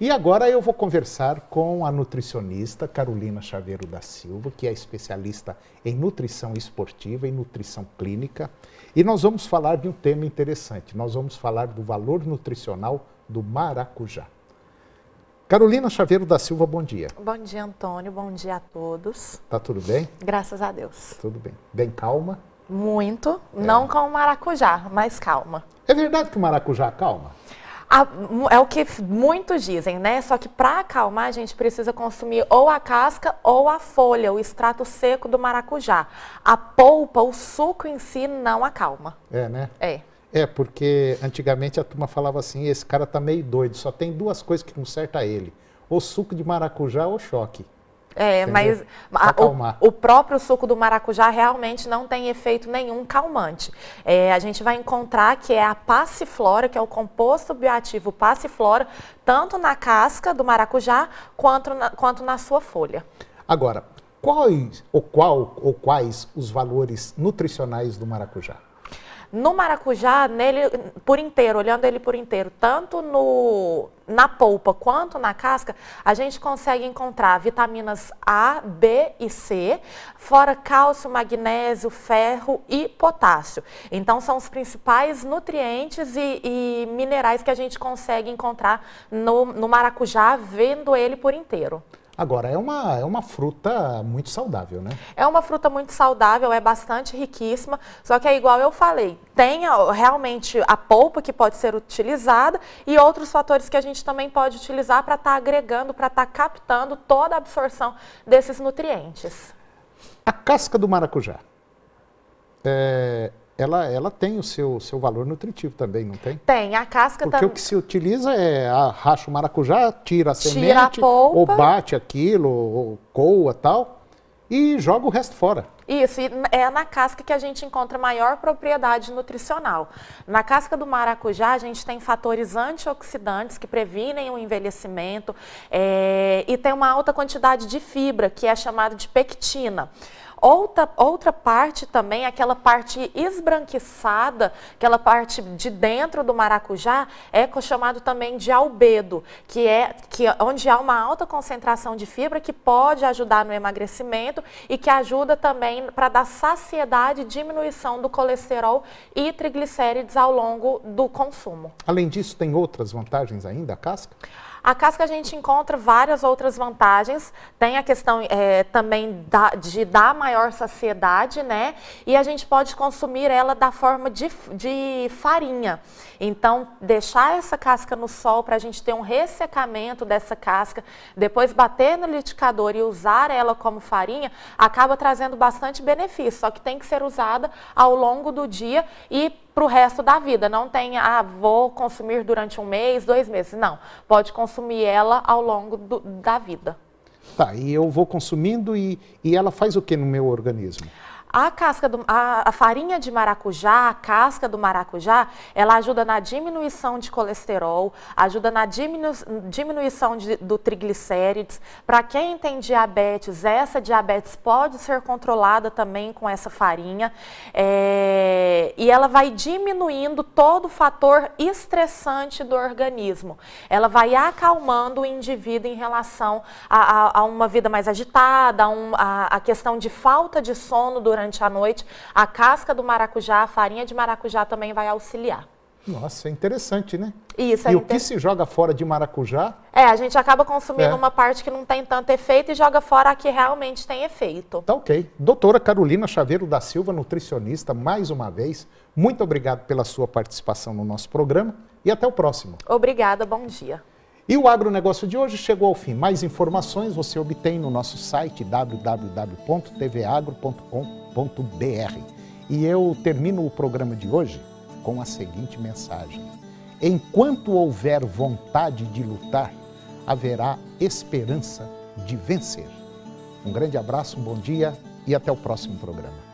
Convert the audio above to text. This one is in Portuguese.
E agora eu vou conversar com a nutricionista Carolina Chaveiro da Silva, que é especialista em nutrição esportiva e nutrição clínica. E nós vamos falar de um tema interessante. Nós vamos falar do valor nutricional do maracujá. Carolina Chaveiro da Silva, bom dia. Bom dia, Antônio. Bom dia a todos. Tá tudo bem? Graças a Deus. Tudo bem. Bem calma? Muito. É. Não com o maracujá, mas calma. É verdade que o maracujá calma? A, é o que muitos dizem, né? Só que para acalmar, a gente precisa consumir ou a casca ou a folha, o extrato seco do maracujá. A polpa, o suco em si, não acalma. É, né? É. É, porque antigamente a turma falava assim: esse cara tá meio doido, só tem duas coisas que conserta ele: ou suco de maracujá ou choque. É, Entendeu? mas a, o, o, próprio suco do maracujá realmente não tem efeito nenhum calmante. É, a gente vai encontrar que é a passiflora, que é o composto bioativo passiflora, tanto na casca do maracujá quanto na, quanto na sua folha. Agora, quais ou qual ou quais os valores nutricionais do maracujá? No maracujá, nele por inteiro, olhando ele por inteiro, tanto no, na polpa quanto na casca, a gente consegue encontrar vitaminas A, B e C, fora cálcio, magnésio, ferro e potássio. Então, são os principais nutrientes e, e minerais que a gente consegue encontrar no, no maracujá, vendo ele por inteiro. Agora, é uma, é uma fruta muito saudável, né? É uma fruta muito saudável, é bastante riquíssima, só que é igual eu falei, tem realmente a polpa que pode ser utilizada e outros fatores que a gente também pode utilizar para estar tá agregando, para estar tá captando toda a absorção desses nutrientes. A casca do maracujá. É, ela, ela tem o seu, seu valor nutritivo também, não tem? Tem, a casca Porque tam... o que se utiliza é a racha o maracujá, tira a tira semente, a ou bate aquilo, ou coa tal, e joga o resto fora. Isso, e é na casca que a gente encontra maior propriedade nutricional. Na casca do maracujá, a gente tem fatores antioxidantes que previnem o envelhecimento é, e tem uma alta quantidade de fibra, que é chamada de pectina. Outra, outra parte também, aquela parte esbranquiçada, aquela parte de dentro do maracujá, é chamado também de albedo, que é que, é onde há uma alta concentração de fibra que pode ajudar no emagrecimento e que ajuda também para dar saciedade e diminuição do colesterol e triglicérides ao longo do consumo. Além disso, tem outras vantagens ainda a casca? A casca a gente encontra várias outras vantagens, tem a questão é, também da, de dar maior saciedade, né? E a gente pode consumir ela da forma de, de farinha. Então, deixar essa casca no sol para a gente ter um ressecamento dessa casca, depois bater no liquidificador e usar ela como farinha, acaba trazendo bastante benefício, só que tem que ser usada ao longo do dia e para o resto da vida. Não tenha, ah, vou consumir durante um mês, dois meses. Não, pode consumir ela ao longo do, da vida. Tá, e eu vou consumindo e, e ela faz o que no meu organismo? A casca do, a, a, farinha de maracujá, a casca do maracujá, ela ajuda na diminuição de colesterol, ajuda na diminu, diminuição de, do triglicérides. Para quem tem diabetes, essa diabetes pode ser controlada também com essa farinha. É, e ela vai diminuindo todo o fator estressante do organismo. Ela vai acalmando o indivíduo em relação a, a, a uma vida mais agitada, a, um, a questão de falta de sono durante durante a noite. A casca do maracujá, a farinha de maracujá também vai auxiliar. Nossa, é interessante, né? Isso, é e o que se joga fora de maracujá? É, a gente acaba consumindo é. uma parte que não tem tanto efeito e joga fora a que realmente tem efeito. Tá ok. Doutora Carolina Chaveiro da Silva, nutricionista, mais uma vez, muito obrigado pela sua participação no nosso programa e até o próximo. Obrigada, bom dia. E o agronegócio de hoje chegou ao fim. Mais informações você obtém no nosso site www.tvagro.com.br. E eu termino o programa de hoje com a seguinte mensagem: Enquanto houver vontade de lutar, haverá esperança de vencer. Um grande abraço, um bom dia e até o próximo programa.